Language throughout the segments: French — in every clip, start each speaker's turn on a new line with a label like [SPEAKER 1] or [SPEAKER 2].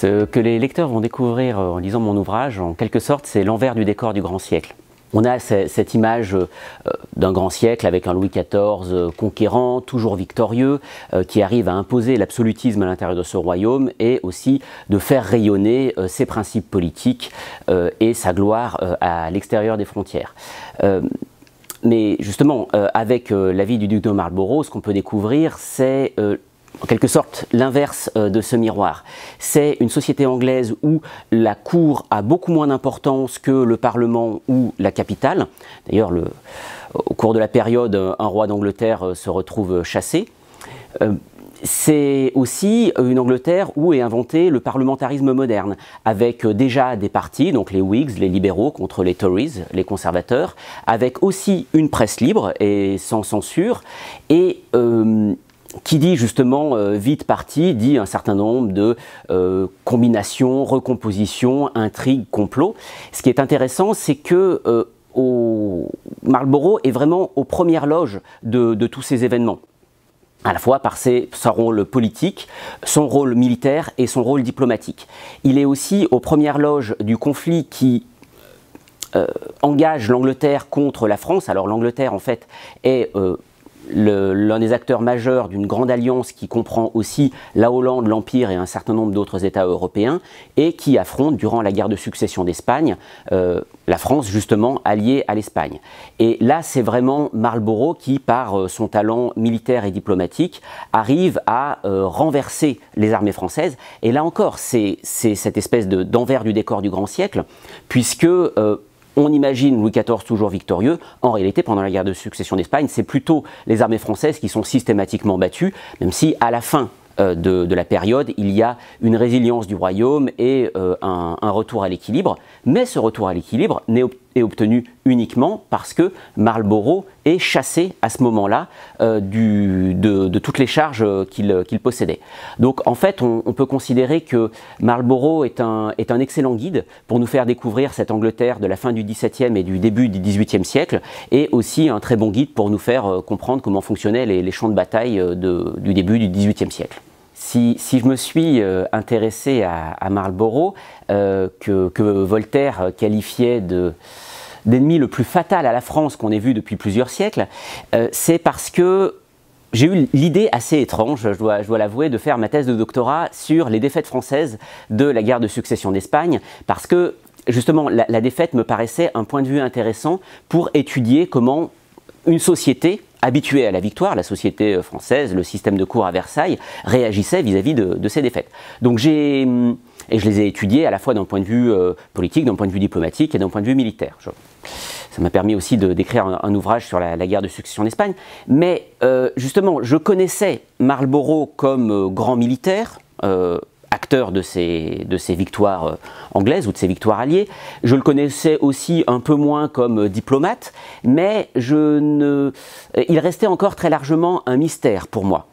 [SPEAKER 1] Ce que les lecteurs vont découvrir euh, en lisant mon ouvrage, en quelque sorte, c'est l'envers du décor du grand siècle. On a cette image euh, d'un grand siècle avec un Louis XIV euh, conquérant, toujours victorieux, qui arrive à imposer l'absolutisme à l'intérieur de ce royaume et aussi de faire rayonner ses principes politiques et sa gloire à l'extérieur des frontières. Mais justement, avec la vie du duc de Marlborough, ce qu'on peut découvrir, c'est en quelque sorte l'inverse euh, de ce miroir. C'est une société anglaise où la cour a beaucoup moins d'importance que le Parlement ou la capitale. D'ailleurs, au cours de la période, euh, un roi d'Angleterre euh, se retrouve chassé. C'est aussi une Angleterre où est inventé le parlementarisme moderne, avec déjà des partis, donc les Whigs, les libéraux contre les Tories, les conservateurs, avec aussi une presse libre et sans censure, et qui dit justement euh, vite parti dit un certain nombre de euh, combinations, recompositions, intrigues, complots. Ce qui est intéressant, c'est que euh, Marlborough est vraiment aux premières loges de, tous ces événements à la fois par ses, son rôle politique, son rôle militaire et son rôle diplomatique. Il est aussi aux premières loges du conflit qui engage l'Angleterre contre la France. Alors l'Angleterre, en fait, est l'un des acteurs majeurs d'une grande alliance qui comprend aussi la Hollande, l'Empire et un certain nombre d'autres États européens, et qui affronte durant la guerre de succession d'Espagne euh, la France justement alliée à l'Espagne. Et là, c'est vraiment Marlborough qui, par euh, son talent militaire et diplomatique, arrive à euh, renverser les armées françaises. Et là encore, c'est cette espèce d'envers du décor du grand siècle, puisque on imagine Louis XIV toujours victorieux. En réalité, pendant la guerre de succession d'Espagne, c'est plutôt les armées françaises qui sont systématiquement battues, même si à la fin euh, de, la période, il y a une résilience du royaume et euh, un, retour à l'équilibre. Mais ce retour à l'équilibre n'est obtenu uniquement parce que Marlborough est chassé à ce moment-là euh, de, toutes les charges qu'il possédait. Donc en fait, on, peut considérer que Marlborough est un, excellent guide pour nous faire découvrir cette Angleterre de la fin du XVIIe et du début du XVIIIe siècle, et aussi un très bon guide pour nous faire euh, comprendre comment fonctionnaient les, champs de bataille euh, du début du XVIIIe siècle. Si, je me suis intéressé à, Marlborough, que, Voltaire qualifiait de d'ennemi le plus fatal à la France qu'on ait vu depuis plusieurs siècles, euh, c'est parce que j'ai eu l'idée assez étrange, je dois, l'avouer, de faire ma thèse de doctorat sur les défaites françaises de la guerre de succession d'Espagne, parce que justement la, défaite me paraissait un point de vue intéressant pour étudier comment une société habituée à la victoire, la société euh, française, le système de cour à Versailles, réagissait vis-à-vis de, de, ces défaites. Donc j'ai hum, et je les ai étudiés à la fois d'un point de vue euh, politique, d'un point de vue diplomatique et d'un point de vue militaire. ça m'a permis aussi d'écrire un, ouvrage sur la, guerre de succession d'Espagne. Mais euh, justement, je connaissais Marlborough comme euh, grand militaire. acteur de ces, de victoires anglaises ou de ses victoires alliées. Je le connaissais aussi un peu moins comme diplomate, mais je ne... il restait encore très largement un mystère pour moi.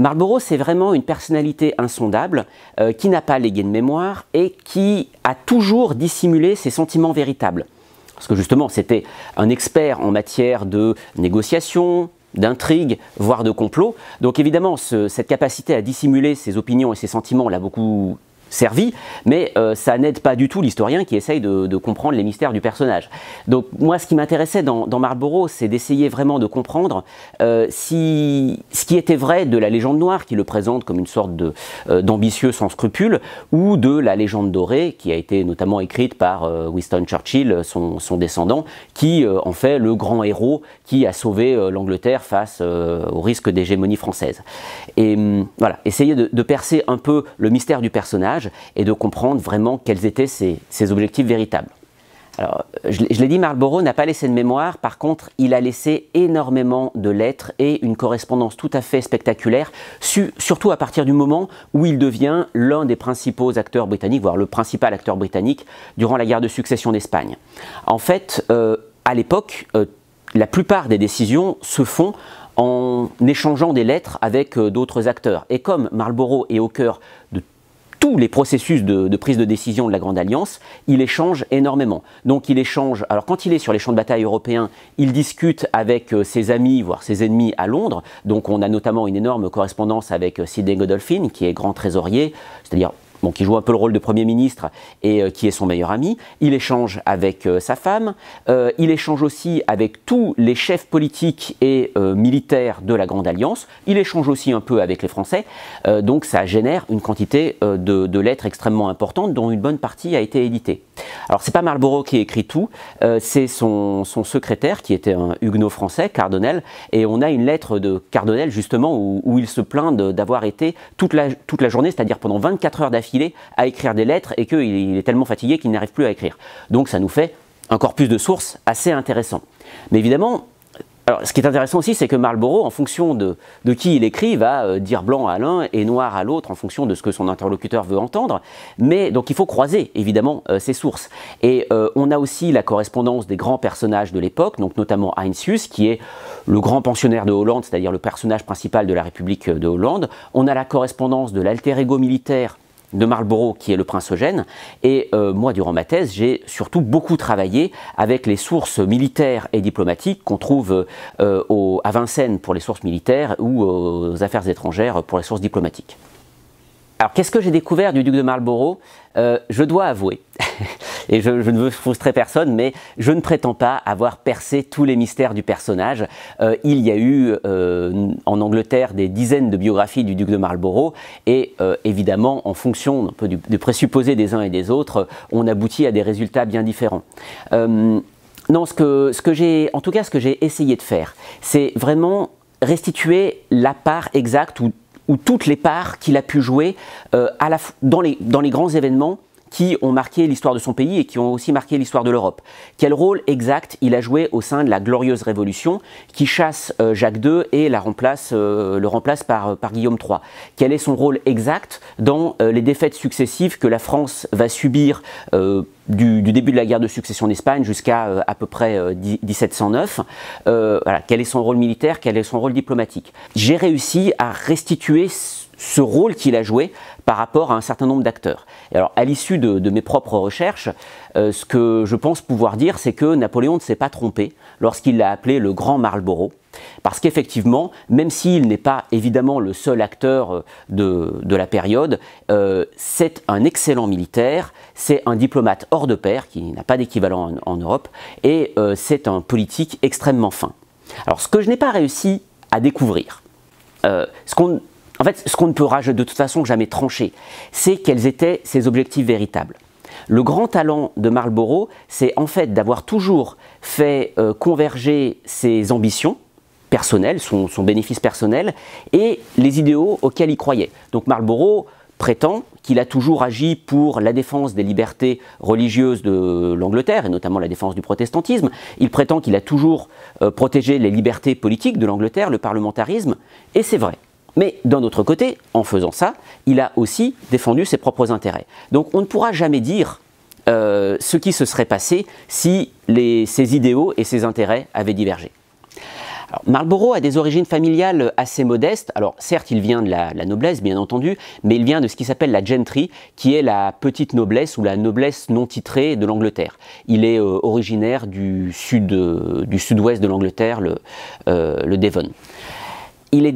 [SPEAKER 1] Marlborough, c'est vraiment une personnalité insondable euh, qui n'a pas légué de mémoire et qui a toujours dissimulé ses sentiments véritables. Parce que justement, c'était un expert en matière de négociation, d'intrigue, voire de complot. Donc évidemment, cette capacité à dissimuler ses opinions et ses sentiments l'a beaucoup servi, mais euh, ça n'aide pas du tout l'historien qui essaye de, comprendre les mystères du personnage. Donc moi, ce qui m'intéressait dans, Marlborough, c'est d'essayer vraiment de comprendre euh, si ce qui était vrai de la légende noire, qui le présente comme une sorte euh, d'ambitieux sans scrupules, ou de la légende dorée, qui a été notamment écrite par Winston Churchill, son, descendant, qui en fait le grand héros qui a sauvé l'Angleterre face au risque d'hégémonie française. Et hum, voilà, essayer de percer un peu le mystère du personnage et de comprendre vraiment quels étaient ses, objectifs véritables. Alors, euh, je, l'ai dit, Marlborough n'a pas laissé de mémoire, par contre, il a laissé énormément de lettres et une correspondance tout à fait spectaculaire, surtout à partir du moment où il devient l'un des principaux acteurs britanniques, voire le principal acteur britannique, durant la guerre de succession d'Espagne. En fait, euh, à l'époque, euh, la plupart des décisions se font en échangeant des lettres avec d'autres acteurs. Et comme Marlborough est au cœur de tous les processus de, prise de décision de la Grande Alliance, il échange énormément. Donc il échange, alors quand il est sur les champs de bataille européens, il discute avec euh, ses amis, voire ses ennemis à Londres. Donc on a notamment une énorme correspondance avec euh, Sidney Godolphin, qui est grand trésorier, c'est-à-dire bon, qui joue un peu le rôle de Premier ministre et euh, qui est son meilleur ami. Il échange avec euh, sa femme. Euh, il échange aussi avec tous les chefs politiques et militaires de la Grande Alliance. Il échange aussi un peu avec les Français. donc ça génère une quantité de, de lettres extrêmement importantes dont une bonne partie a été éditée. Alors c'est pas Marlborough qui écrit tout, euh, c'est son, secrétaire qui était un huguenot français, Cardonnel, et on a une lettre de Cardonnel justement où, il se plaint d'avoir été toute la, journée, c'est-à-dire pendant 24 heures d'affilée, à écrire des lettres et qu'il est tellement fatigué qu'il n'arrive plus à écrire. Donc ça nous fait un corpus de sources assez intéressant. Mais évidemment, ce qui est intéressant aussi, c'est que Marlborough, en fonction de, qui il écrit, va euh, dire blanc à l'un et noir à l'autre, en fonction de ce que son interlocuteur veut entendre. Mais donc, il faut croiser, évidemment, euh, ses sources. Et euh, on a aussi la correspondance des grands personnages de l'époque, donc notamment Heinsius, qui est le grand pensionnaire de Hollande, c'est-à-dire le personnage principal de la République de Hollande. On a la correspondance de l'alter ego militaire de Marlborough qui est le prince Eugène. Et euh, moi, durant ma thèse, j'ai surtout beaucoup travaillé avec les sources militaires et diplomatiques qu'on trouve euh, à Vincennes pour les sources militaires ou euh, aux affaires étrangères pour les sources diplomatiques. Alors, qu'est-ce que j'ai découvert du duc de Marlborough euh, Je dois avouer, et je, ne veux frustrer personne, mais je ne prétends pas avoir percé tous les mystères du personnage. Euh, il y a eu euh, en Angleterre des dizaines de biographies du duc de Marlborough, et évidemment, en fonction du, présupposé des uns et des autres, on aboutit à des résultats bien différents. non, ce que, j'ai, en tout cas, ce que j'ai essayé de faire, c'est vraiment restituer la part exacte ou ou toutes les parts qu'il a pu jouer euh, à la, dans, les, dans les grands événements qui ont marqué l'histoire de son pays et qui ont aussi marqué l'histoire de l'Europe. Quel rôle exact il a joué au sein de la Glorieuse Révolution qui chasse euh, Jacques II et la remplace, euh, le remplace par, euh, par, Guillaume III Quel est son rôle exact dans les défaites successives que la France va subir du, début de la guerre de succession d'Espagne jusqu'à à peu près 1709. quel est son rôle militaire, quel est son rôle diplomatique J'ai réussi à restituer ce rôle qu'il a joué par rapport à un certain nombre d'acteurs. Et alors, à l'issue de, mes propres recherches, euh, ce que je pense pouvoir dire, c'est que Napoléon ne s'est pas trompé lorsqu'il l'a appelé le grand Marlborough. Parce qu'effectivement, même s'il n'est pas évidemment le seul acteur euh, de, la période, euh, c'est un excellent militaire, c'est un diplomate hors de pair qui n'a pas d'équivalent en, Europe, et c'est un politique extrêmement fin. Alors ce que je n'ai pas réussi à découvrir, ce qu'on en fait, ce qu'on ne pourra de toute façon jamais trancher, c'est quels étaient ses objectifs véritables. Le grand talent de Marlborough, c'est en fait d'avoir toujours fait euh, converger ses ambitions personnelles, son, bénéfice personnel, et les idéaux auxquels il croyait. Donc Marlborough prétend qu'il a toujours agi pour la défense des libertés religieuses de l'Angleterre, et notamment la défense du protestantisme. Il prétend qu'il a toujours euh, protégé les libertés politiques de l'Angleterre, le parlementarisme, et c'est vrai. Mais d'un autre côté, en faisant ça, il a aussi défendu ses propres intérêts. Donc on ne pourra jamais dire euh, ce qui se serait passé si ses idéaux et ses intérêts avaient divergé. Marlborough a des origines familiales assez modestes. Alors, certes, il vient de la, noblesse, bien entendu, mais il vient de ce qui s'appelle la gentry, qui est la petite noblesse ou la noblesse non titrée de l'Angleterre. Il est euh, originaire du sud, euh, du sud-ouest de l'Angleterre, le, le Devon. Il est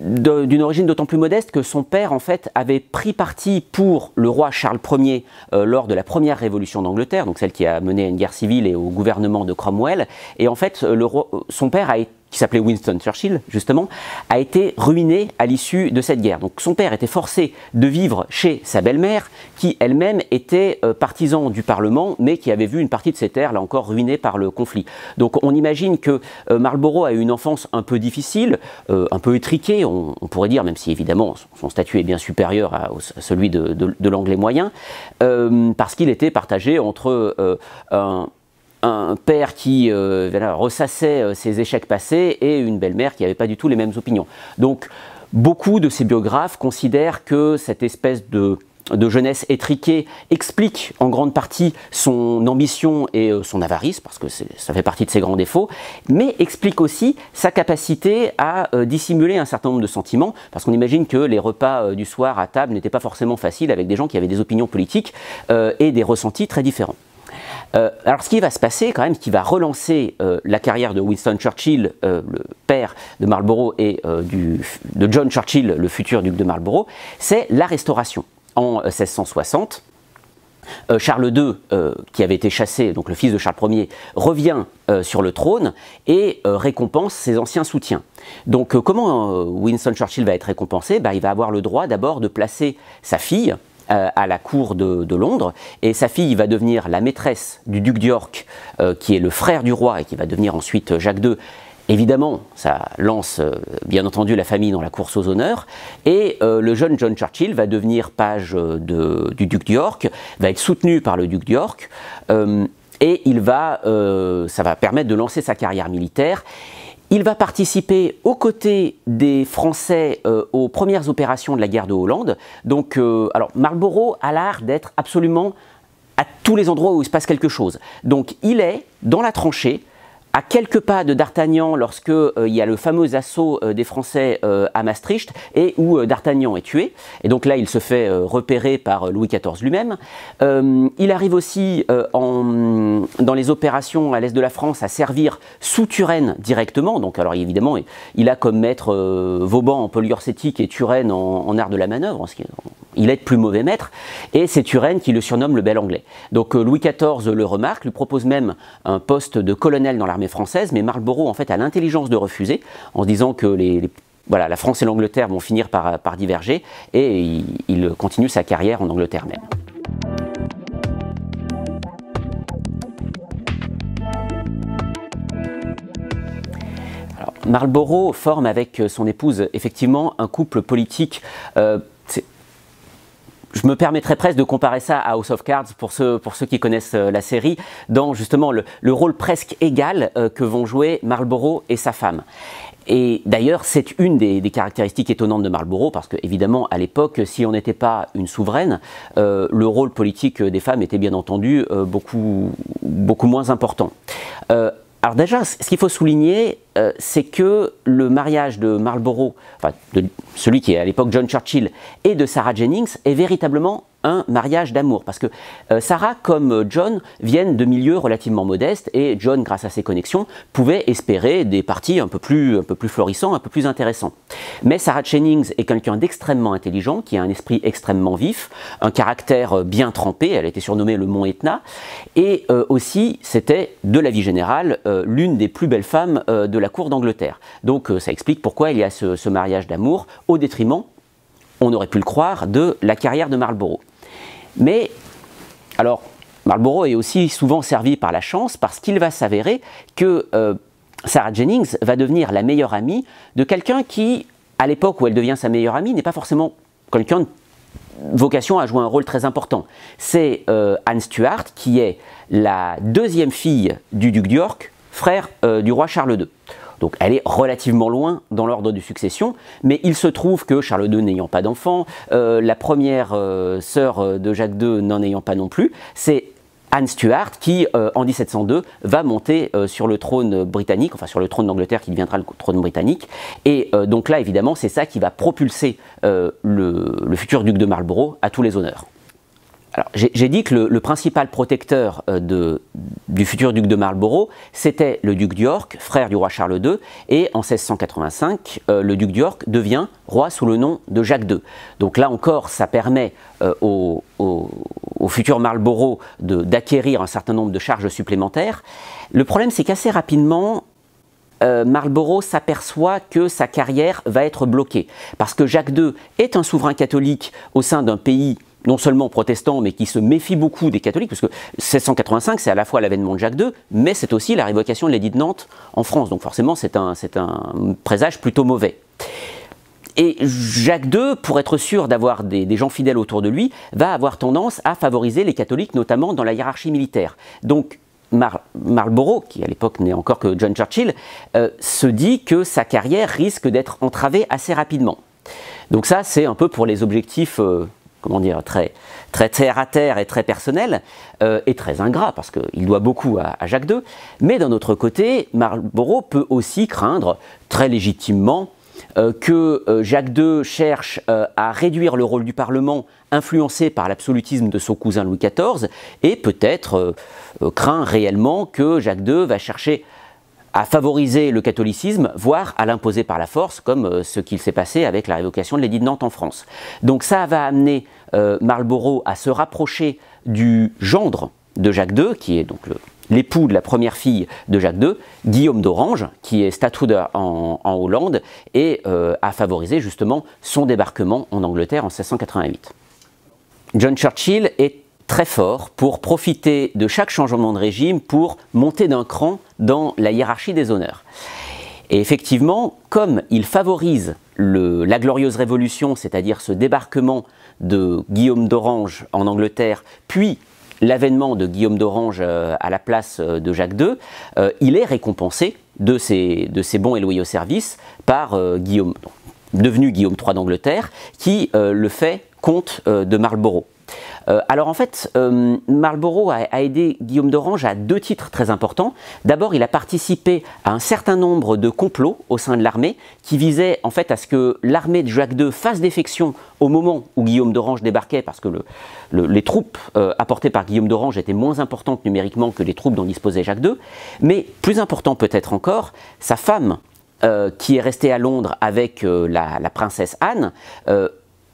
[SPEAKER 1] d'une origine d'autant plus modeste que son père, en fait, avait pris parti pour le roi Charles Ier euh, lors de la première révolution d'Angleterre, donc celle qui a mené à une guerre civile et au gouvernement de Cromwell. Et en fait, euh, son père a été qui s'appelait Winston Churchill, justement, a été ruiné à l'issue de cette guerre. Donc son père était forcé de vivre chez sa belle-mère, qui elle-même était euh, partisan du Parlement, mais qui avait vu une partie de ses terres, là encore, ruinée par le conflit. Donc on imagine que euh, Marlborough a eu une enfance un peu difficile, euh, un peu étriquée, on, pourrait dire, même si évidemment son, statut est bien supérieur à, celui de, de l'anglais moyen, parce qu'il était partagé entre un, un père qui euh, ressassait euh, ses échecs passés et une belle-mère qui n'avait pas du tout les mêmes opinions. Donc beaucoup de ces biographes considèrent que cette espèce de jeunesse étriquée explique en grande partie son ambition et euh, son avarice, parce que ça fait partie de ses grands défauts, mais explique aussi sa capacité à euh, dissimuler un certain nombre de sentiments, parce qu'on imagine que les repas du soir à table n'étaient pas forcément faciles avec des gens qui avaient des opinions politiques et des ressentis très différents. Euh, alors ce qui va se passer quand même, ce qui va relancer euh, la carrière de Winston Churchill, euh, le père de Marlborough et de John Churchill, le futur duc de Marlborough, c'est la restauration. En 1660, Charles II, qui avait été chassé, donc le fils de Charles Ier, revient sur le trône et récompense ses anciens soutiens. Donc comment Winston Churchill va être récompensé bah, Il va avoir le droit d'abord de placer sa fille, euh, à la cour de, Londres. Et sa fille va devenir la maîtresse du duc d'York, euh, qui est le frère du roi et qui va devenir ensuite euh, Jacques II. Évidemment, ça lance bien entendu la famille dans la course aux honneurs. Et le jeune John Churchill va devenir page du duc d'York, va être soutenu par le duc d'York. et il va, ça va permettre de lancer sa carrière militaire. Il va participer aux côtés des Français euh, aux premières opérations de la guerre de Hollande. Donc, euh, alors Marlborough a l'art d'être absolument à tous les endroits où il se passe quelque chose. Donc, il est dans la tranchée à quelques pas de D'Artagnan lorsque euh, il y a le fameux assaut euh, des Français euh, à Maastricht et où D'Artagnan est tué. Et donc là, il se fait repérer par Louis XIV lui-même. il arrive aussi dans les opérations à l'est de la France à servir sous Turenne directement. Donc alors évidemment, il a comme maître Vauban en polyurcétique et Turenne en, art de la manœuvre, ce qui est il est le plus mauvais maître, et c'est Turenne qui le surnomme le bel anglais. Donc euh, Louis XIV le remarque, lui propose même un poste de colonel dans l'armée française, mais Marlborough en fait a l'intelligence de refuser en se disant que les, voilà, la France et l'Angleterre vont finir par, diverger, et il, continue sa carrière en Angleterre même. Marlborough forme avec son épouse effectivement un couple politique euh, je me permettrais presque de comparer ça à House of Cards pour ceux, pour ceux qui connaissent euh, la série, dans justement le, rôle presque égal euh, que vont jouer Marlborough et sa femme. Et d'ailleurs, c'est une des, caractéristiques étonnantes de Marlborough, parce que évidemment, à l'époque, si on n'était pas une souveraine, euh, le rôle politique des femmes était bien entendu beaucoup, beaucoup moins important. Alors déjà, ce qu'il faut souligner, euh, c'est que le mariage de Marlborough, enfin de celui qui est à l'époque John Churchill, et de Sarah Jennings est véritablement un mariage d'amour. Parce que euh, Sarah, comme euh, John, viennent de milieux relativement modestes et John, grâce à ses connexions, pouvait espérer des parties un peu plus, un peu plus florissants, un peu plus intéressants. Mais Sarah Chennings est quelqu'un d'extrêmement intelligent, qui a un esprit extrêmement vif, un caractère euh, bien trempé, elle a été surnommée le Mont Etna, et aussi c'était, de la vie générale, l'une des plus belles femmes de la cour d'Angleterre. Donc ça explique pourquoi il y a ce mariage d'amour au détriment on aurait pu le croire, de la carrière de Marlborough. Mais, alors, Marlborough est aussi souvent servi par la chance parce qu'il va s'avérer que euh, Sarah Jennings va devenir la meilleure amie de quelqu'un qui, à l'époque où elle devient sa meilleure amie, n'est pas forcément quelqu'un de vocation à jouer un rôle très important. C'est euh, Anne Stuart qui est la deuxième fille du duc d'York, frère euh, du roi Charles II. Donc elle est relativement loin dans l'ordre de succession, mais il se trouve que Charles II n'ayant pas d'enfant, euh, la première euh, sœur euh, de Jacques II n'en ayant pas non plus, c'est Anne Stuart qui, en 1702, va monter sur le trône britannique, enfin sur le trône d'Angleterre qui deviendra le trône britannique. Et donc là, évidemment, c'est ça qui va propulser le futur duc de Marlborough à tous les honneurs j'ai dit que le, principal protecteur euh, du futur duc de Marlborough, c'était le duc d'York, frère du roi Charles II, et en 1685, euh, le duc d'York devient roi sous le nom de Jacques II. Donc là encore, ça permet euh, au, futur Marlborough d'acquérir un certain nombre de charges supplémentaires. Le problème, c'est qu'assez rapidement, Marlborough s'aperçoit que sa carrière va être bloquée. Parce que Jacques II est un souverain catholique au sein d'un pays non seulement protestants, mais qui se méfient beaucoup des catholiques, parce que 1685, c'est à la fois l'avènement de Jacques II, mais c'est aussi la révocation de l'édit de Nantes en France. Donc forcément, c'est un, présage plutôt mauvais. Et Jacques II, pour être sûr d'avoir des, gens fidèles autour de lui, va avoir tendance à favoriser les catholiques, notamment dans la hiérarchie militaire. Donc Marlborough, qui à l'époque n'est encore que John Churchill, euh, se dit que sa carrière risque d'être entravée assez rapidement. Donc ça, c'est un peu pour les objectifs euh, comment dire, très, très terre à terre et très personnel, euh, et très ingrat, parce qu'il doit beaucoup à, Jacques II. Mais d'un autre côté, Marlborough peut aussi craindre, très légitimement, euh, que euh, Jacques II cherche à réduire le rôle du Parlement, influencé par l'absolutisme de son cousin Louis XIV, et peut-être craint réellement que Jacques II va chercher à favoriser le catholicisme, voire à l'imposer par la force, comme euh, ce qu'il s'est passé avec la révocation de l'édit de Nantes en France. Donc ça va amener euh, Marlborough à se rapprocher du gendre de Jacques II, qui est donc l'époux de la première fille de Jacques II, Guillaume d'Orange, qui est stadtholder en, Hollande, et euh, à favoriser justement son débarquement en Angleterre en 1688. John Churchill est très fort pour profiter de chaque changement de régime pour monter d'un cran dans la hiérarchie des honneurs. Et effectivement, comme il favorise la glorieuse révolution, c'est-à-dire ce débarquement de Guillaume d'Orange en Angleterre, puis l'avènement de Guillaume d'Orange euh, à la place euh, de Jacques II, euh, il est récompensé de ses, bons et loyaux services par Guillaume, devenu Guillaume III d'Angleterre, qui le fait comte de Marlborough. Euh, alors en fait, euh, Marlborough a, aidé Guillaume d'Orange à deux titres très importants. D'abord, il a participé à un certain nombre de complots au sein de l'armée qui visaient en fait à ce que l'armée de Jacques II fasse défection au moment où Guillaume d'Orange débarquait, parce que les troupes euh, apportées par Guillaume d'Orange étaient moins importantes numériquement que les troupes dont disposait Jacques II. Mais plus important peut-être encore, sa femme, qui est restée à Londres avec la, princesse Anne,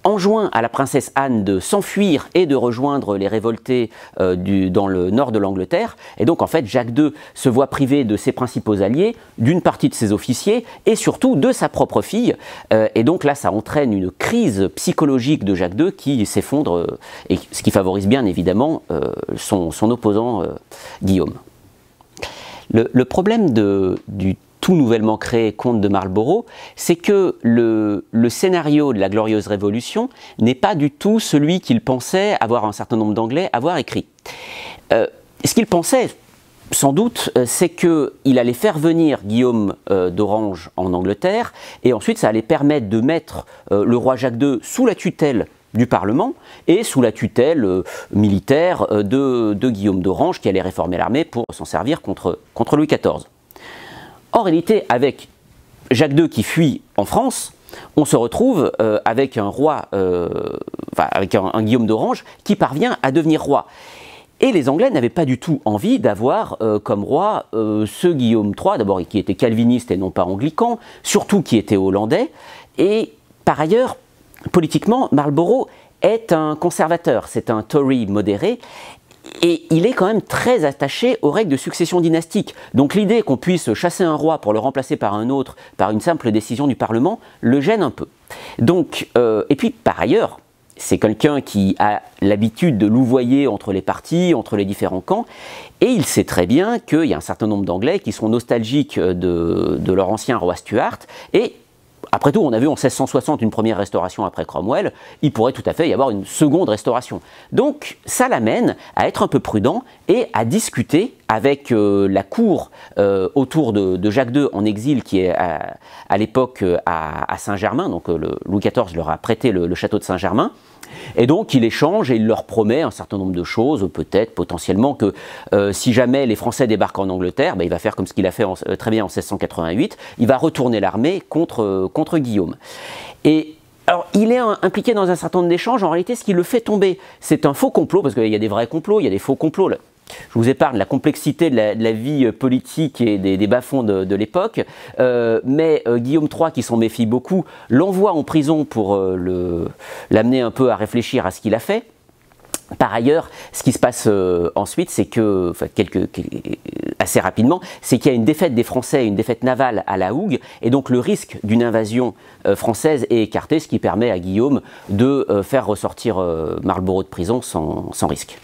[SPEAKER 1] enjoint à la princesse Anne de s'enfuir et de rejoindre les révoltés euh, dans le nord de l'Angleterre. Et donc en fait, Jacques II se voit privé de ses principaux alliés, d'une partie de ses officiers et surtout de sa propre fille. Euh, et donc là, ça entraîne une crise psychologique de Jacques II qui s'effondre, euh, et ce qui favorise bien évidemment son, opposant Guillaume. Le, problème de, du tout nouvellement créé comte de Marlborough, c'est que le, scénario de la Glorieuse Révolution n'est pas du tout celui qu'il pensait avoir un certain nombre d'Anglais avoir écrit. Euh, ce qu'il pensait, sans doute, euh, c'est qu'il allait faire venir Guillaume euh, d'Orange en Angleterre, et ensuite ça allait permettre de mettre le roi Jacques II sous la tutelle du Parlement et sous la tutelle militaire de, Guillaume d'Orange qui allait réformer l'armée pour s'en servir contre Louis XIV. En réalité, avec Jacques II qui fuit en France, on se retrouve euh, avec un roi, euh, avec un, Guillaume d'Orange, qui parvient à devenir roi. Et les Anglais n'avaient pas du tout envie d'avoir euh, comme roi ce Guillaume III, d'abord qui était calviniste et non pas anglican, surtout qui était hollandais, et par ailleurs, politiquement, Marlborough est un conservateur, c'est un Tory modéré, et il est quand même très attaché aux règles de succession dynastique. Donc l'idée qu'on puisse chasser un roi pour le remplacer par un autre par une simple décision du Parlement le gêne un peu. Donc, euh, et puis par ailleurs, c'est quelqu'un qui a l'habitude de louvoyer entre les partis, entre les différents camps, et il sait très bien qu'il y a un certain nombre d'Anglais qui sont nostalgiques euh, de, de leur ancien roi Stuart, et après tout, on a vu en 1660 une première restauration après Cromwell, il pourrait tout à fait y avoir une seconde restauration. Donc ça l'amène à être un peu prudent et à discuter avec euh, la cour euh, autour de, Jacques II en exil, qui est à, l'époque euh, à, Saint-Germain, donc Louis XIV leur a prêté le château de Saint-Germain, et donc il échange et il leur promet un certain nombre de choses, peut-être potentiellement que euh, si jamais les Français débarquent en Angleterre, bah, il va faire comme ce qu'il a fait euh, très bien en 1688, il va retourner l'armée contre, euh, contre Guillaume. Et alors, il est impliqué dans un certain nombre d'échanges. En réalité, ce qui le fait tomber, c'est un faux complot, parce qu'il y a des vrais complots, il y a des faux complots je vous épargne la complexité de la, vie euh, politique et des, bas-fonds de, l'époque, euh, mais euh, Guillaume III, qui s'en méfie beaucoup, l'envoie en prison pour l'amener un peu à réfléchir à ce qu'il a fait. Par ailleurs, ce qui se passe ensuite, c'est que, assez rapidement, c'est qu'il y a une défaite des Français, une défaite navale à la Hougue, et donc le risque d'une invasion française est écarté, ce qui permet à Guillaume de faire ressortir Marlborough de prison sans risque.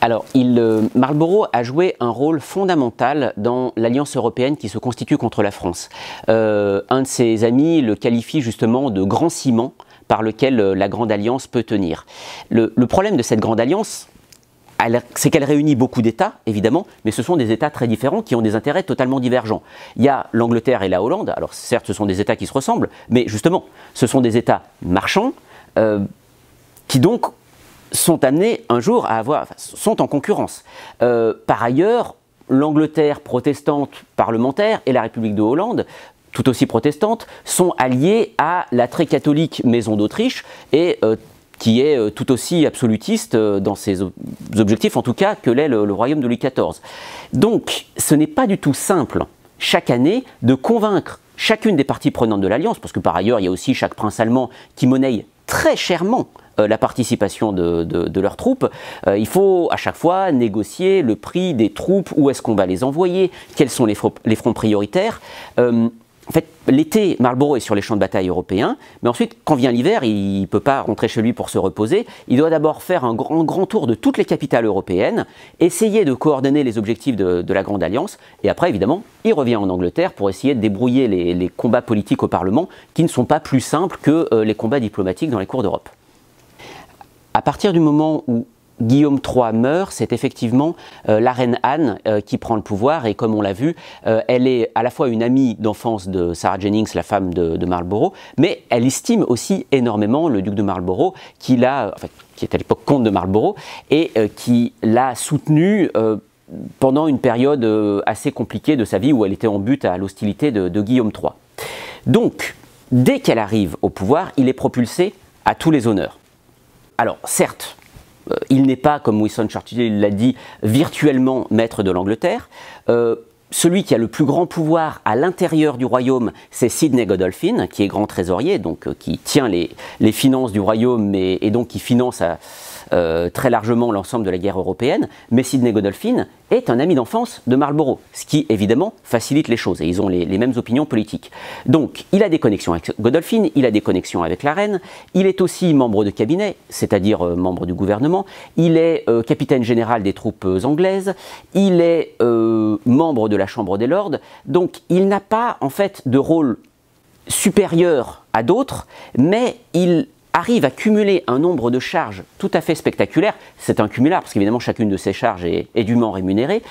[SPEAKER 1] Alors, euh, Marlborough a joué un rôle fondamental dans l'alliance européenne qui se constitue contre la France. Euh, un de ses amis le qualifie justement de grand ciment par lequel euh, la Grande Alliance peut tenir. le, problème de cette Grande Alliance, c'est qu'elle réunit beaucoup d'États, évidemment, mais ce sont des États très différents qui ont des intérêts totalement divergents. Il y a l'Angleterre et la Hollande, alors certes ce sont des États qui se ressemblent, mais justement, ce sont des États marchands qui donc sont amenés un jour à avoir, sont en concurrence. Euh, par ailleurs, l'Angleterre protestante parlementaire et la République de Hollande tout aussi protestante, sont alliées à la très catholique Maison d'Autriche et euh, qui est euh, tout aussi absolutiste dans ses objectifs, en tout cas, que l'est le, le, royaume de Louis XIV. Donc, ce n'est pas du tout simple, chaque année, de convaincre chacune des parties prenantes de l'Alliance, parce que par ailleurs, il y a aussi chaque prince allemand qui monnaie très chèrement euh, la participation de, de, de leurs troupes. Euh, il faut à chaque fois négocier le prix des troupes, où est-ce qu'on va les envoyer, quels sont les, fronts, les fronts prioritaires. Euh, en fait, l'été, Marlborough est sur les champs de bataille européens, mais ensuite, quand vient l'hiver, il ne peut pas rentrer chez lui pour se reposer. Il doit d'abord faire un grand, grand tour de toutes les capitales européennes, essayer de coordonner les objectifs de, de la Grande Alliance, et après, évidemment, il revient en Angleterre pour essayer de débrouiller les, les combats politiques au Parlement, qui ne sont pas plus simples que les combats diplomatiques dans les cours d'Europe. À partir du moment où Guillaume III meurt, c'est effectivement euh, la reine Anne euh, qui prend le pouvoir et comme on l'a vu, euh, elle est à la fois une amie d'enfance de Sarah Jennings, la femme de, Marlborough, mais elle estime aussi énormément le duc de Marlborough qui est à l'époque comte de Marlborough et qui l'a soutenu pendant une période assez compliquée de sa vie où elle était en but à l'hostilité de Guillaume III. Donc, dès qu'elle arrive au pouvoir, il est propulsé à tous les honneurs alors certes, euh, il n'est pas, comme Wilson Churchill l'a dit, virtuellement maître de l'Angleterre. Euh, celui qui a le plus grand pouvoir à l'intérieur du royaume, c'est Sidney Godolphin, qui est grand trésorier, donc euh, qui tient les, finances du royaume et, et donc qui finance à, euh, très largement l'ensemble de la guerre européenne, mais Sidney Godolphin est un ami d'enfance de Marlborough, ce qui évidemment facilite les choses, et ils ont les, mêmes opinions politiques. Donc il a des connexions avec Godolphin, il a des connexions avec la reine, il est aussi membre de cabinet, c'est-à-dire euh, membre du gouvernement, il est euh, capitaine général des troupes anglaises, il est membre de la Chambre des Lords, donc il n'a pas en fait de rôle supérieur à d'autres, mais il arrive à cumuler un nombre de charges tout à fait spectaculaire, c'est un cumulard parce qu'évidemment chacune de ces charges est, dûment rémunérée,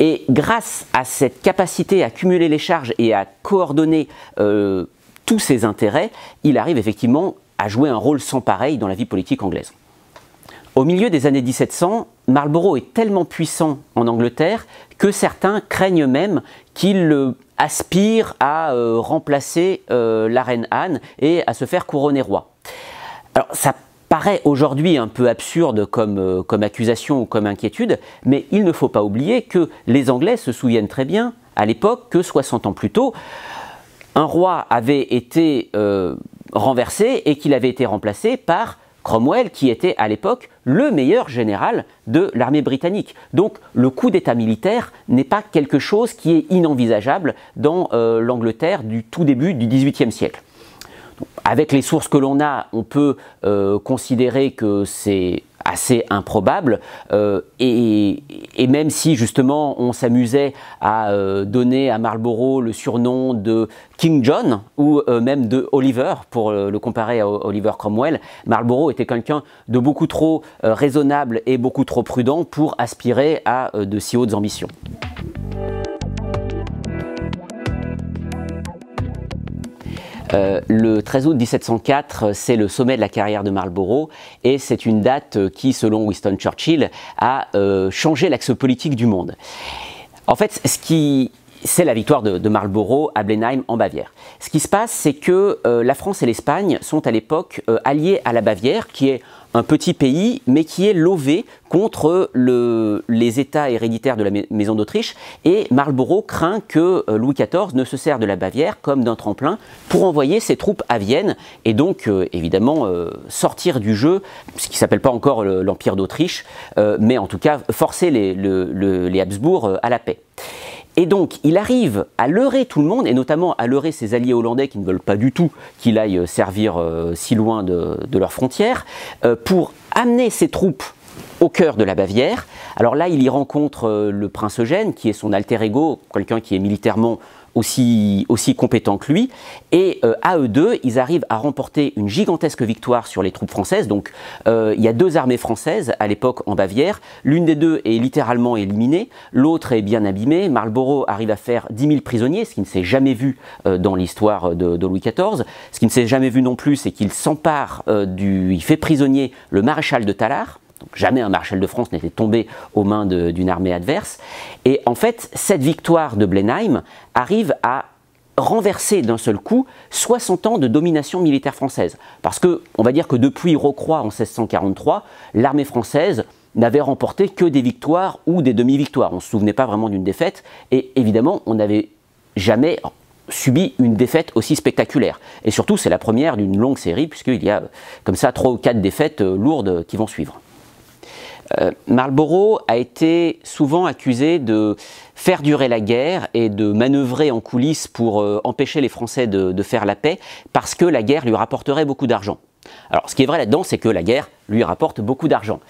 [SPEAKER 1] et grâce à cette capacité à cumuler les charges et à coordonner euh, tous ses intérêts, il arrive effectivement à jouer un rôle sans pareil dans la vie politique anglaise. Au milieu des années 1700, Marlborough est tellement puissant en Angleterre que certains craignent même qu'il aspire à euh, remplacer euh, la reine Anne et à se faire couronner roi. Alors ça paraît aujourd'hui un peu absurde euh, comme, accusation ou comme inquiétude, mais il ne faut pas oublier que les Anglais se souviennent très bien, à l'époque, que 60 ans plus tôt, un roi avait été euh, renversé et qu'il avait été remplacé par Cromwell, qui était à l'époque le meilleur général de l'armée britannique. Donc le coup d'État militaire n'est pas quelque chose qui est inenvisageable dans euh, l'Angleterre du tout début du XVIIIe siècle. Avec les sources que l'on a, on peut euh, considérer que c'est assez improbable. Euh, et, même si justement on s'amusait à euh, donner à Marlborough le surnom de King John ou même de Oliver, pour le comparer à Oliver Cromwell, Marlborough était quelqu'un de beaucoup trop raisonnable et beaucoup trop prudent pour aspirer à de si hautes ambitions. Euh, le 13 août 1704, c'est le sommet de la carrière de Marlborough et c'est une date euh, qui, selon Winston Churchill, a euh, changé l'axe politique du monde. En fait, ce qui c'est la victoire de, Marlborough à Blenheim en Bavière. Ce qui se passe, c'est que la France et l'Espagne sont à l'époque alliés alliées à la Bavière, qui est un petit pays, mais qui est lové contre les États héréditaires de la Maison d'Autriche, et Marlborough craint que euh, Louis XIV ne se sert de la Bavière comme d'un tremplin pour envoyer ses troupes à Vienne, et donc euh, évidemment euh, sortir du jeu, ce qui s'appelle pas encore l'Empire d'Autriche, mais en tout cas forcer les, les Habsbourg à la paix. Et donc, il arrive à leurrer tout le monde, et notamment à leurrer ses alliés hollandais qui ne veulent pas du tout qu'il aille euh, servir euh, si loin de, leurs frontières, euh, pour amener ses troupes au cœur de la Bavière. Alors là, il y rencontre le prince Eugène, qui est son alter ego, quelqu'un qui est militairement aussi, aussi que lui. Et euh, à eux deux, ils arrivent à remporter une gigantesque victoire sur les troupes françaises. Donc euh, il y a deux armées françaises à l'époque en Bavière. L'une des deux est littéralement éliminée, l'autre est bien abîmée. Marlborough arrive à faire 10 000 prisonniers, ce qui ne s'est jamais vu euh, dans l'histoire de, Louis XIV. Ce qui ne s'est jamais vu non plus, c'est qu'il s'empare du... Il fait prisonnier le maréchal de Tallard, jamais un maréchal de France n'était tombé aux mains d'une armée adverse. Et en fait, cette victoire de Blenheim arrive à renverser d'un seul coup 60 ans de domination militaire française. Parce que, on va dire que depuis Rocroi en 1643, l'armée française n'avait remporté que des victoires ou des demi-victoires. On ne se souvenait pas vraiment d'une défaite. Et évidemment, on n'avait jamais subi une défaite aussi spectaculaire. Et surtout, c'est la première d'une longue série, puisqu'il y a comme ça trois ou quatre défaites euh, lourdes euh, qui vont suivre. Euh, Marlborough a été souvent accusé de faire durer la guerre et de manœuvrer en coulisses pour euh, empêcher les Français de, faire la paix parce que la guerre lui rapporterait beaucoup d'argent. Alors, ce qui est vrai là-dedans, c'est que la guerre lui rapporte beaucoup d'argent.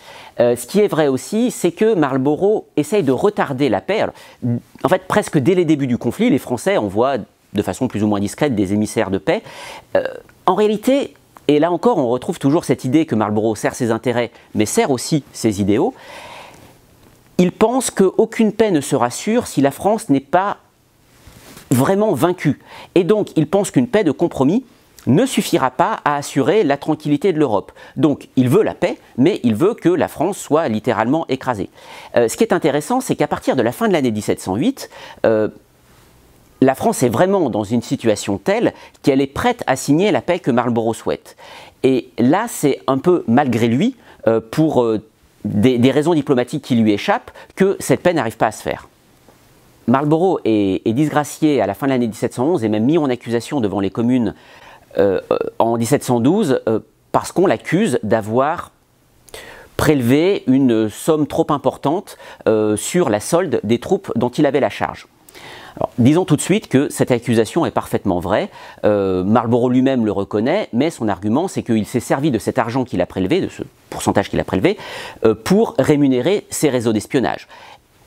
[SPEAKER 1] Euh, ce qui est vrai aussi, c'est que Marlborough essaye de retarder la paix. en fait, presque dès les débuts du conflit, les Français envoient de façon plus ou moins discrète des émissaires de paix. en réalité, et là encore, on retrouve toujours cette idée que Marlborough sert ses intérêts, mais sert aussi ses idéaux. Il pense qu'aucune paix ne sera sûre si la France n'est pas vraiment vaincue. Et donc, il pense qu'une paix de compromis ne suffira pas à assurer la tranquillité de l'Europe. Donc, il veut la paix, mais il veut que la France soit littéralement écrasée. Euh, ce qui est intéressant, c'est qu'à partir de la fin de l'année 1708, la France est vraiment dans une situation telle qu'elle est prête à signer la paix que Marlborough souhaite. Et là, c'est un peu malgré lui, euh, pour euh, des, raisons diplomatiques qui lui échappent, que cette paix n'arrive pas à se faire. Marlborough est, disgracié à la fin de l'année 1711 et même mis en accusation devant les communes euh, en 1712 parce qu'on l'accuse d'avoir prélevé une somme trop importante sur la solde des troupes dont il avait la charge disons tout de suite que cette accusation est parfaitement vraie. Euh, Marlborough lui-même le reconnaît, mais son argument, c'est qu'il s'est servi de cet argent qu'il a prélevé, de ce pourcentage qu'il a prélevé, euh, pour rémunérer ses réseaux d'espionnage.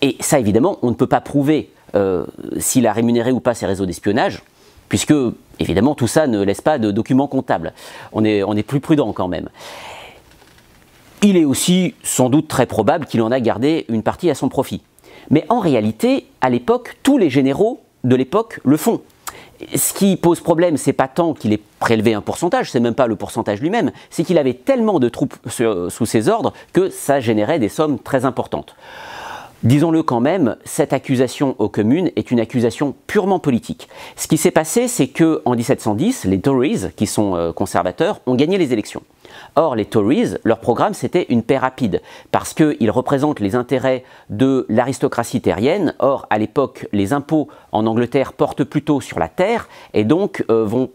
[SPEAKER 1] Et ça, évidemment, on ne peut pas prouver euh, s'il a rémunéré ou pas ses réseaux d'espionnage, puisque, évidemment, tout ça ne laisse pas de documents comptables. on est plus prudent quand même. Il est aussi sans doute très probable qu'il en a gardé une partie à son profit. Mais en réalité, à l'époque, tous les généraux de l'époque le font. Ce qui pose problème, c'est pas tant qu'il ait prélevé un pourcentage, c'est même pas le pourcentage lui-même, c'est qu'il avait tellement de troupes sous ses ordres que ça générait des sommes très importantes. Disons-le quand même, cette accusation aux communes est une accusation purement politique. Ce qui s'est passé, c'est que en 1710, les Tories, qui sont euh, conservateurs, ont gagné les élections. Or, les Tories, leur programme, c'était une paix rapide, parce qu'ils représentent les intérêts de l'aristocratie terrienne. Or, à l'époque, les impôts en Angleterre portent plutôt sur la terre, et donc euh, vont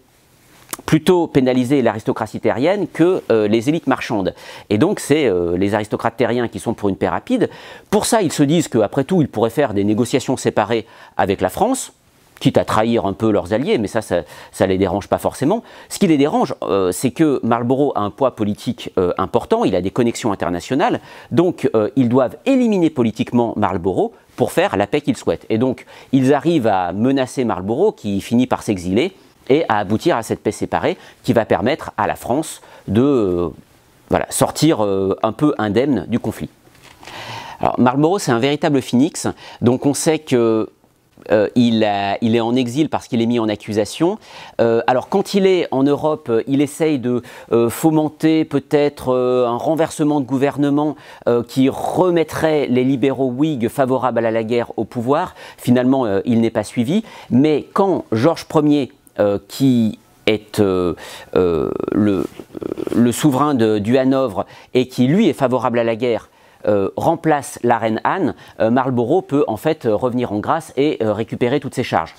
[SPEAKER 1] plutôt pénaliser l'aristocratie terrienne que euh, les élites marchandes. Et donc c'est euh, les aristocrates terriens qui sont pour une paix rapide. Pour ça, ils se disent qu'après tout, ils pourraient faire des négociations séparées avec la France quitte à trahir un peu leurs alliés, mais ça, ça ne les dérange pas forcément. Ce qui les dérange, euh, c'est que Marlborough a un poids politique euh, important, il a des connexions internationales, donc euh, ils doivent éliminer politiquement Marlborough pour faire la paix qu'ils souhaitent. Et donc, ils arrivent à menacer Marlborough, qui finit par s'exiler, et à aboutir à cette paix séparée qui va permettre à la France de voilà, sortir un peu indemne du conflit. Alors Marlborough, c'est un véritable phénix, donc on sait que euh, il, est en exil parce qu'il est mis en accusation. Euh, alors quand il est en Europe, euh, il essaye de fomenter peut-être un renversement de gouvernement qui remettrait les libéraux Whigs favorables à la guerre au pouvoir. Finalement, il n'est pas suivi. Mais quand Georges Ier, qui est le, souverain du Hanovre et qui lui est favorable à la guerre, euh, remplace la reine Anne, euh, Marlborough peut en fait euh, revenir en grâce et récupérer toutes ses charges.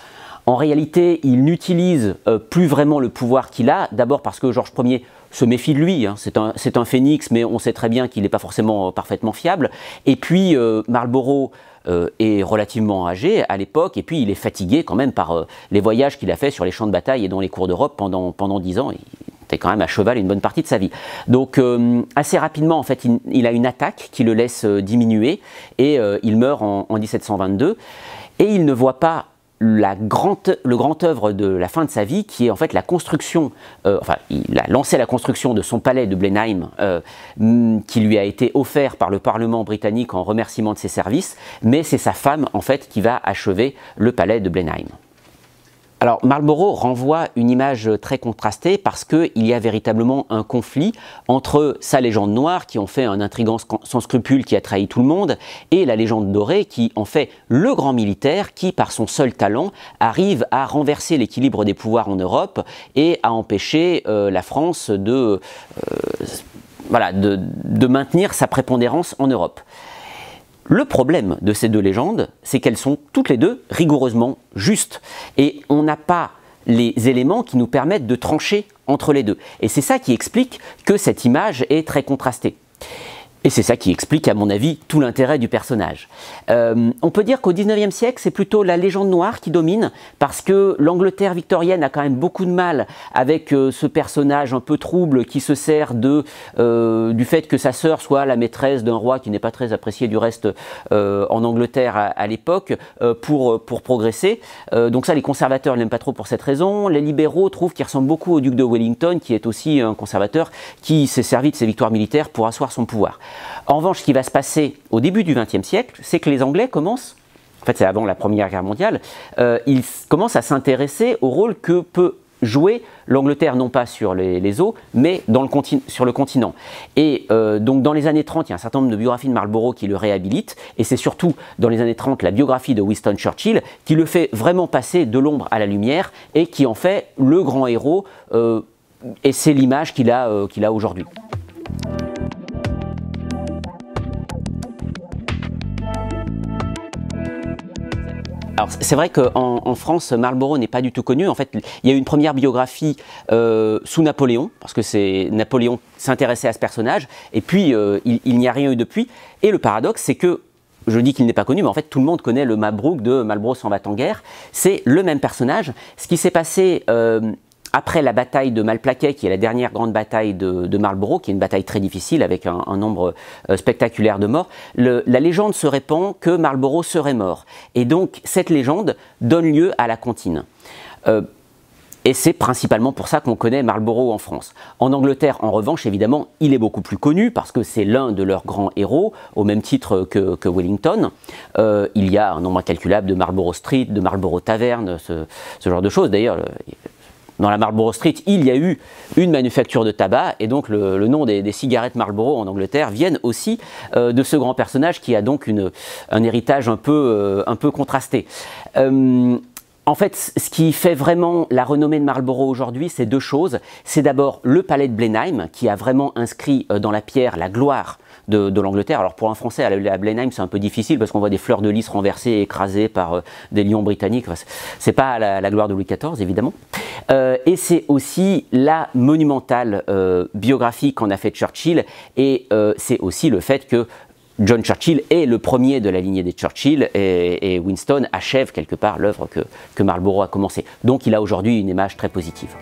[SPEAKER 1] En réalité, il n'utilise plus vraiment le pouvoir qu'il a, d'abord parce que Georges Ier se méfie de lui. Hein. C'est un, phénix, mais on sait très bien qu'il n'est pas forcément parfaitement fiable. Et puis, Marlborough est relativement âgé à l'époque, et puis il est fatigué quand même par les voyages qu'il a fait sur les champs de bataille et dans les cours d'Europe pendant, pendant ans quand même à cheval une bonne partie de sa vie. Donc euh, assez rapidement, en fait, il, a une attaque qui le laisse euh, diminuer et euh, il meurt en, 1722. Et il ne voit pas le grand œuvre de la fin de sa vie, qui est en fait la construction, enfin il a lancé la construction de son palais de Blenheim, mm, qui lui a été offert par le Parlement britannique en remerciement de ses services, mais c'est sa femme en fait qui va achever le palais de Blenheim. Alors Marlborough renvoie une image très contrastée parce qu'il y a véritablement un conflit entre sa légende noire qui en fait un intrigant sans scrupule qui a trahi tout le monde et la légende dorée qui en fait le grand militaire qui par son seul talent arrive à renverser l'équilibre des pouvoirs en Europe et à empêcher euh, la France de, euh, voilà, de maintenir sa prépondérance en Europe. Le problème de ces deux légendes, c'est qu'elles sont toutes les deux rigoureusement justes. Et on n'a pas les éléments qui nous permettent de trancher entre les deux. Et c'est ça qui explique que cette image est très contrastée. Et c'est ça qui explique, à mon avis, tout l'intérêt du personnage. Euh, on peut dire qu'au 19 siècle, c'est plutôt la légende noire qui domine, parce que l'Angleterre victorienne a quand même beaucoup de mal avec euh, ce personnage un peu trouble qui se sert de, euh, du fait que sa sœur soit la maîtresse d'un roi qui n'est pas très apprécié du reste en Angleterre à, l'époque pour, pour progresser. donc ça, les conservateurs n'aiment pas trop pour cette raison. Les libéraux trouvent qu'il ressemble beaucoup au duc de Wellington, qui est aussi un conservateur qui s'est servi de ses victoires militaires pour asseoir son pouvoir. En revanche, ce qui va se passer au début du XXe siècle, c'est que les Anglais commencent, en fait c'est avant la Première Guerre mondiale, euh, ils commencent à s'intéresser au rôle que peut jouer l'Angleterre, non pas sur les, eaux, mais sur le continent. Et euh, donc dans les années 30, il y a un certain nombre de biographies de Marlborough qui le réhabilitent, et c'est surtout dans les années 30 la biographie de Winston Churchill qui le fait vraiment passer de l'ombre à la lumière et qui en fait le grand héros, euh, et c'est l'image qu'il a aujourd'hui. c'est vrai qu'en France, Marlborough n'est pas du tout connu. En fait, il y a eu une première biographie euh, sous Napoléon, parce que c'est Napoléon s'intéressait à ce personnage, et puis euh, il, n'y a rien eu depuis. Et le paradoxe, c'est que je dis qu'il n'est pas connu, mais en fait tout le monde connaît le Mabrouk de Marlborough s'en va en guerre. C'est le même personnage. Ce qui s'est passé euh, après la bataille de Malplaquet, qui est la dernière grande bataille de, Marlborough, qui est une bataille très difficile avec un, nombre euh, spectaculaire de morts, la légende se répand que Marlborough serait mort. Et donc cette légende donne lieu à la comptine. Euh, et c'est principalement pour ça qu'on connaît Marlborough en France. En Angleterre, en revanche, évidemment, il est beaucoup plus connu parce que c'est l'un de leurs grands héros, au même titre que, Wellington. Euh, il y a un nombre incalculable de Marlborough Street, de Marlborough Taverne, ce genre de choses. D'ailleurs, dans la Marlborough Street, il y a eu une manufacture de tabac, et donc le, nom des, cigarettes Marlboro en Angleterre viennent aussi euh, de ce grand personnage qui a donc une, un héritage un peu, euh, un peu contrasté. Euh, en fait, ce qui fait vraiment la renommée de Marlborough aujourd'hui, c'est deux choses. C'est d'abord le palais de Blenheim, qui a vraiment inscrit euh, dans la pierre la gloire de, l'Angleterre. Alors pour un Français, à Blenheim, c'est un peu difficile parce qu'on voit des fleurs de lys renversées et écrasées par euh, des lions britanniques. c'est pas la, gloire de Louis XIV, évidemment. Euh, et c'est aussi la monumentale biographie qu'en a fait Churchill. Et c'est aussi le fait que John Churchill est le premier de la lignée des Churchill et, Winston achève quelque part l'œuvre que, que Marlborough a commencée. Donc il a aujourd'hui une image très positive.